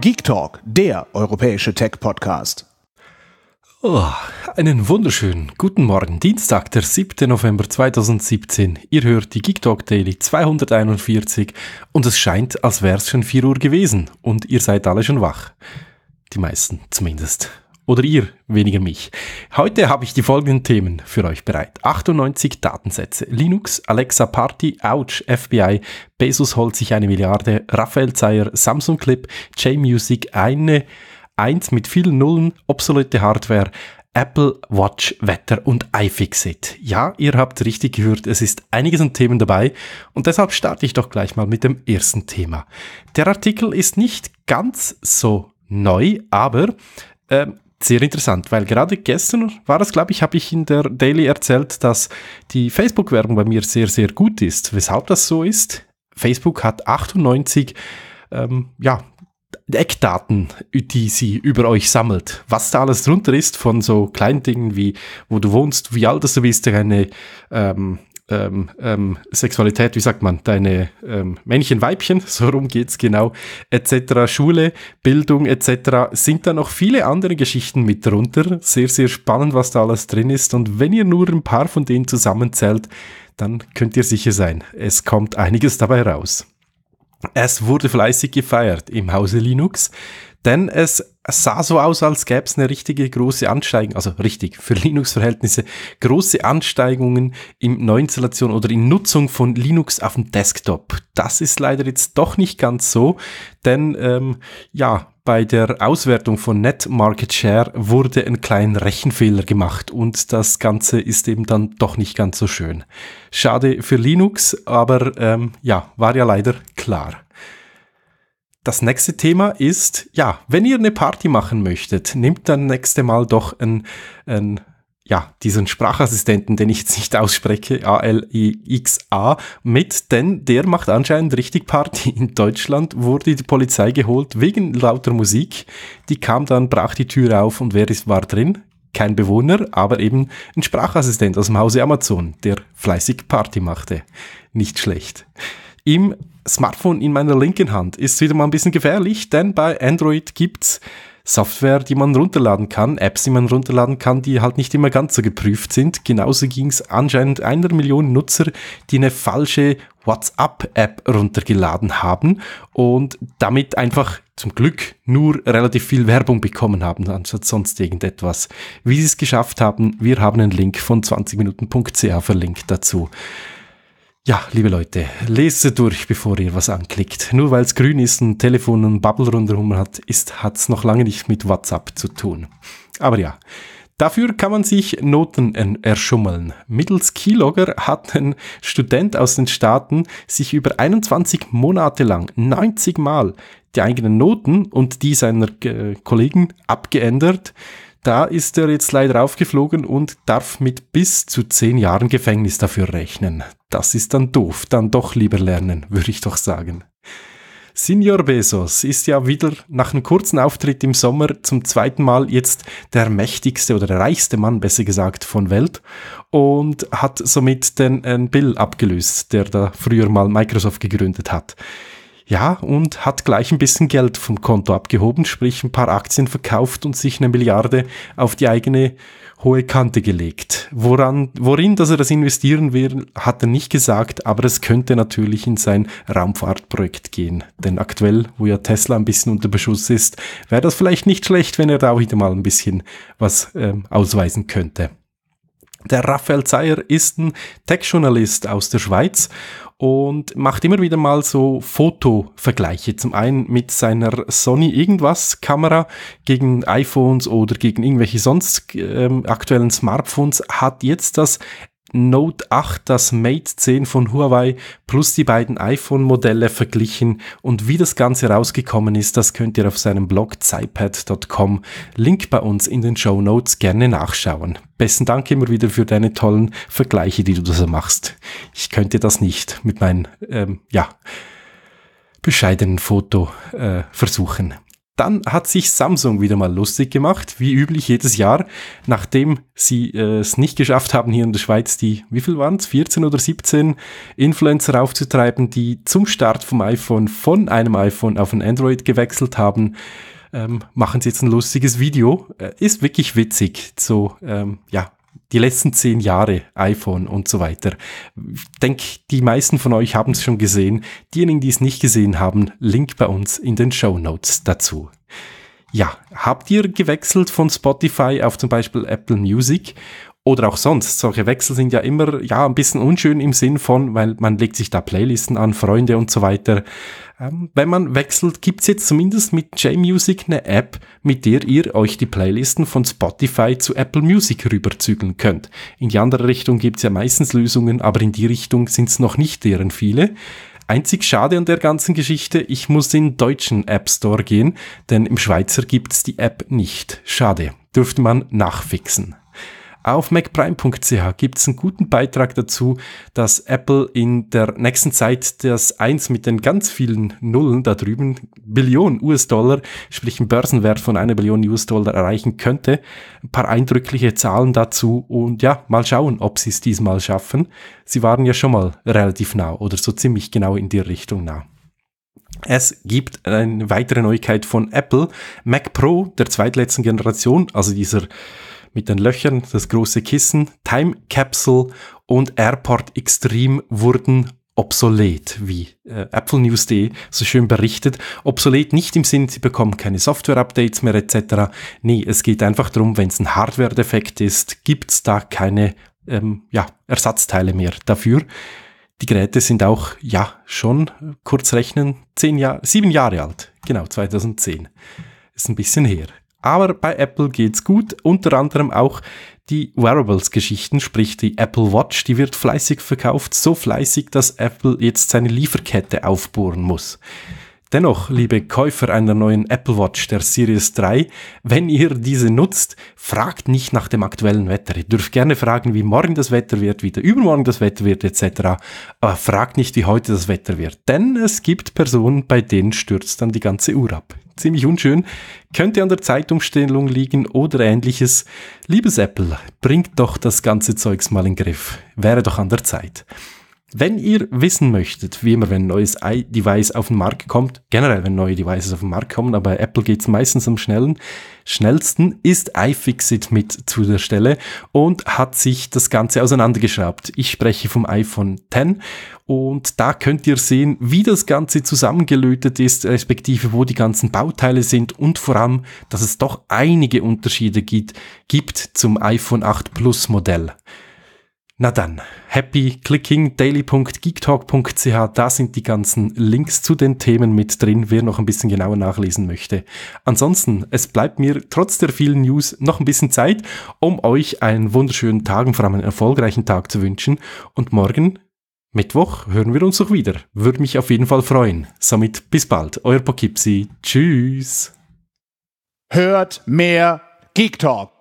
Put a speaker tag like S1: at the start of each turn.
S1: Geek Talk, der europäische Tech-Podcast. Oh, einen wunderschönen guten Morgen, Dienstag, der 7. November 2017. Ihr hört die Geek Talk Daily 241 und es scheint, als wäre es schon 4 Uhr gewesen und ihr seid alle schon wach. Die meisten zumindest oder ihr, weniger mich. Heute habe ich die folgenden Themen für euch bereit. 98 Datensätze, Linux, Alexa Party, Ouch, FBI, Bezos holt sich eine Milliarde, Raphael Zeyer, Samsung Clip, J-Music, eine, eins mit vielen Nullen, obsolete Hardware, Apple Watch Wetter und iFixit. Ja, ihr habt richtig gehört, es ist einiges an Themen dabei und deshalb starte ich doch gleich mal mit dem ersten Thema. Der Artikel ist nicht ganz so neu, aber ähm, sehr interessant, weil gerade gestern war es, glaube ich, habe ich in der Daily erzählt, dass die Facebook-Werbung bei mir sehr, sehr gut ist. Weshalb das so ist? Facebook hat 98 ähm, ja, Eckdaten, die sie über euch sammelt. Was da alles drunter ist, von so kleinen Dingen wie, wo du wohnst, wie alt du bist, deine ähm, ähm, ähm, Sexualität, wie sagt man, deine ähm, Männchen, Weibchen, so rum geht's genau, etc., Schule, Bildung etc., sind da noch viele andere Geschichten mit drunter. Sehr, sehr spannend, was da alles drin ist. Und wenn ihr nur ein paar von denen zusammenzählt, dann könnt ihr sicher sein, es kommt einiges dabei raus. Es wurde fleißig gefeiert im Hause Linux denn es sah so aus, als gäbe es eine richtige große Ansteigung, also richtig, für Linux-Verhältnisse, große Ansteigungen im Neuinstallation oder in Nutzung von Linux auf dem Desktop. Das ist leider jetzt doch nicht ganz so, denn ähm, ja, bei der Auswertung von Net Market Share wurde ein kleiner Rechenfehler gemacht und das Ganze ist eben dann doch nicht ganz so schön. Schade für Linux, aber ähm, ja, war ja leider klar. Das nächste Thema ist, ja, wenn ihr eine Party machen möchtet, nehmt dann nächste Mal doch ein, ein ja, diesen Sprachassistenten, den ich jetzt nicht ausspreche, A-L-I-X-A, mit, denn der macht anscheinend richtig Party. In Deutschland wurde die Polizei geholt wegen lauter Musik. Die kam dann, brach die Tür auf und wer ist, war drin? Kein Bewohner, aber eben ein Sprachassistent aus dem Hause Amazon, der fleißig Party machte. Nicht schlecht im Smartphone in meiner linken Hand. Ist wieder mal ein bisschen gefährlich, denn bei Android gibt's Software, die man runterladen kann, Apps, die man runterladen kann, die halt nicht immer ganz so geprüft sind. Genauso ging es anscheinend einer Million Nutzer, die eine falsche WhatsApp-App runtergeladen haben und damit einfach zum Glück nur relativ viel Werbung bekommen haben, anstatt sonst irgendetwas. Wie sie es geschafft haben, wir haben einen Link von 20 minutenca verlinkt dazu. Ja, liebe Leute, lese durch, bevor ihr was anklickt. Nur weil es grün ist, ein Telefon und Bubble rundherum hat, ist, hat's noch lange nicht mit WhatsApp zu tun. Aber ja, dafür kann man sich Noten erschummeln. Mittels Keylogger hat ein Student aus den Staaten sich über 21 Monate lang 90 Mal die eigenen Noten und die seiner äh, Kollegen abgeändert, da ist er jetzt leider aufgeflogen und darf mit bis zu zehn Jahren Gefängnis dafür rechnen. Das ist dann doof, dann doch lieber lernen, würde ich doch sagen. Senior Bezos ist ja wieder nach einem kurzen Auftritt im Sommer zum zweiten Mal jetzt der mächtigste oder der reichste Mann, besser gesagt, von Welt und hat somit den äh, Bill abgelöst, der da früher mal Microsoft gegründet hat. Ja, und hat gleich ein bisschen Geld vom Konto abgehoben, sprich ein paar Aktien verkauft und sich eine Milliarde auf die eigene hohe Kante gelegt. Woran, worin, dass er das investieren will, hat er nicht gesagt, aber es könnte natürlich in sein Raumfahrtprojekt gehen. Denn aktuell, wo ja Tesla ein bisschen unter Beschuss ist, wäre das vielleicht nicht schlecht, wenn er da auch wieder mal ein bisschen was ähm, ausweisen könnte. Der Raphael Zeyer ist ein Tech-Journalist aus der Schweiz und macht immer wieder mal so Fotovergleiche. Zum einen mit seiner Sony irgendwas Kamera gegen iPhones oder gegen irgendwelche sonst ähm, aktuellen Smartphones hat jetzt das Note 8, das Mate 10 von Huawei plus die beiden iPhone-Modelle verglichen und wie das Ganze rausgekommen ist, das könnt ihr auf seinem Blog zipad.com, Link bei uns in den Show Notes, gerne nachschauen. Besten Dank immer wieder für deine tollen Vergleiche, die du da so machst. Ich könnte das nicht mit meinen, ähm, ja, bescheidenen Foto Äh, versuchen. Dann hat sich Samsung wieder mal lustig gemacht, wie üblich jedes Jahr, nachdem sie äh, es nicht geschafft haben, hier in der Schweiz die, wie viel waren es, 14 oder 17 Influencer aufzutreiben, die zum Start vom iPhone von einem iPhone auf ein Android gewechselt haben. Ähm, machen sie jetzt ein lustiges Video. Äh, ist wirklich witzig. So, ähm, ja, die letzten zehn Jahre, iPhone und so weiter. Ich denke, die meisten von euch haben es schon gesehen. Diejenigen, die es nicht gesehen haben, Link bei uns in den Show Notes dazu. Ja, habt ihr gewechselt von Spotify auf zum Beispiel Apple Music oder auch sonst. Solche Wechsel sind ja immer ja ein bisschen unschön im Sinn von, weil man legt sich da Playlisten an, Freunde und so weiter. Ähm, wenn man wechselt, gibt's jetzt zumindest mit JMusic eine App, mit der ihr euch die Playlisten von Spotify zu Apple Music rüberzügeln könnt. In die andere Richtung gibt's ja meistens Lösungen, aber in die Richtung sind's noch nicht deren viele. Einzig schade an der ganzen Geschichte, ich muss in den deutschen App Store gehen, denn im Schweizer gibt's die App nicht. Schade. Dürfte man nachfixen. Auf macprime.ch gibt es einen guten Beitrag dazu, dass Apple in der nächsten Zeit das 1 mit den ganz vielen Nullen da drüben, Billionen US-Dollar, sprich einen Börsenwert von einer Billion US-Dollar erreichen könnte. Ein paar eindrückliche Zahlen dazu und ja, mal schauen, ob sie es diesmal schaffen. Sie waren ja schon mal relativ nah oder so ziemlich genau in die Richtung nah. Es gibt eine weitere Neuigkeit von Apple. Mac Pro der zweitletzten Generation, also dieser mit den Löchern, das große Kissen, Time Capsule und Airport Extreme wurden obsolet, wie äh, Apple News.de so schön berichtet. Obsolet nicht im Sinn, sie bekommen keine Software-Updates mehr etc. Nee, es geht einfach darum, wenn es ein Hardware-Defekt ist, gibt es da keine ähm, ja, Ersatzteile mehr dafür. Die Geräte sind auch, ja, schon, kurz rechnen, zehn Jahre, sieben Jahre alt. Genau, 2010. Ist ein bisschen her. Aber bei Apple geht's gut, unter anderem auch die Wearables-Geschichten, sprich die Apple Watch, die wird fleißig verkauft, so fleißig, dass Apple jetzt seine Lieferkette aufbohren muss. Dennoch, liebe Käufer einer neuen Apple Watch der Series 3, wenn ihr diese nutzt, fragt nicht nach dem aktuellen Wetter. Ihr dürft gerne fragen, wie morgen das Wetter wird, wie der übermorgen das Wetter wird, etc. Aber fragt nicht, wie heute das Wetter wird. Denn es gibt Personen, bei denen stürzt dann die ganze Uhr ab ziemlich unschön, könnte an der Zeitumstellung liegen oder ähnliches. Liebes Apple, bringt doch das ganze Zeugs mal in den Griff. Wäre doch an der Zeit. Wenn ihr wissen möchtet, wie immer, wenn ein neues Device auf den Markt kommt, generell, wenn neue Devices auf den Markt kommen, aber bei Apple geht's meistens am schnellen, schnellsten, ist iFixit mit zu der Stelle und hat sich das Ganze auseinandergeschraubt. Ich spreche vom iPhone 10 und da könnt ihr sehen, wie das Ganze zusammengelötet ist, respektive wo die ganzen Bauteile sind und vor allem, dass es doch einige Unterschiede gibt, gibt zum iPhone 8 Plus Modell. Na dann, happy clicking, daily.geektalk.ch, da sind die ganzen Links zu den Themen mit drin, wer noch ein bisschen genauer nachlesen möchte. Ansonsten, es bleibt mir trotz der vielen News noch ein bisschen Zeit, um euch einen wunderschönen Tag und vor allem einen erfolgreichen Tag zu wünschen. Und morgen, Mittwoch, hören wir uns doch wieder. Würde mich auf jeden Fall freuen. Somit bis bald, euer Pokipsi. Tschüss. Hört mehr Geek Talk.